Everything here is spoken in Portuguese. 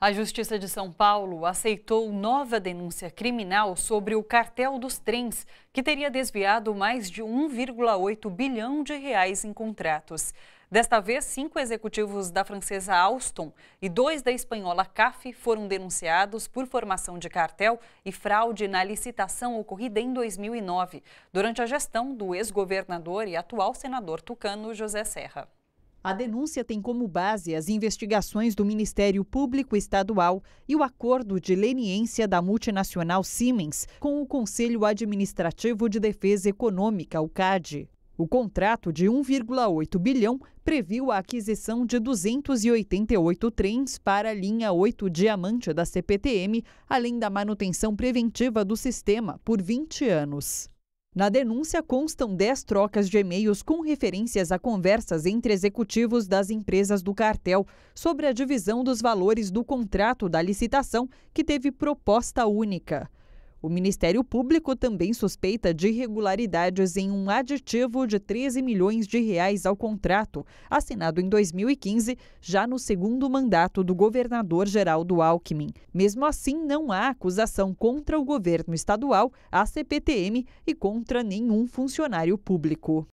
A Justiça de São Paulo aceitou nova denúncia criminal sobre o cartel dos trens, que teria desviado mais de 1,8 bilhão de reais em contratos. Desta vez, cinco executivos da francesa Alstom e dois da espanhola CAF foram denunciados por formação de cartel e fraude na licitação ocorrida em 2009, durante a gestão do ex-governador e atual senador tucano José Serra. A denúncia tem como base as investigações do Ministério Público Estadual e o acordo de leniência da multinacional Siemens com o Conselho Administrativo de Defesa Econômica, o CAD. O contrato de 1,8 bilhão previu a aquisição de 288 trens para a linha 8 Diamante da CPTM, além da manutenção preventiva do sistema por 20 anos. Na denúncia constam 10 trocas de e-mails com referências a conversas entre executivos das empresas do cartel sobre a divisão dos valores do contrato da licitação que teve proposta única. O Ministério Público também suspeita de irregularidades em um aditivo de 13 milhões de reais ao contrato, assinado em 2015, já no segundo mandato do governador Geraldo Alckmin. Mesmo assim, não há acusação contra o governo estadual, a CPTM e contra nenhum funcionário público.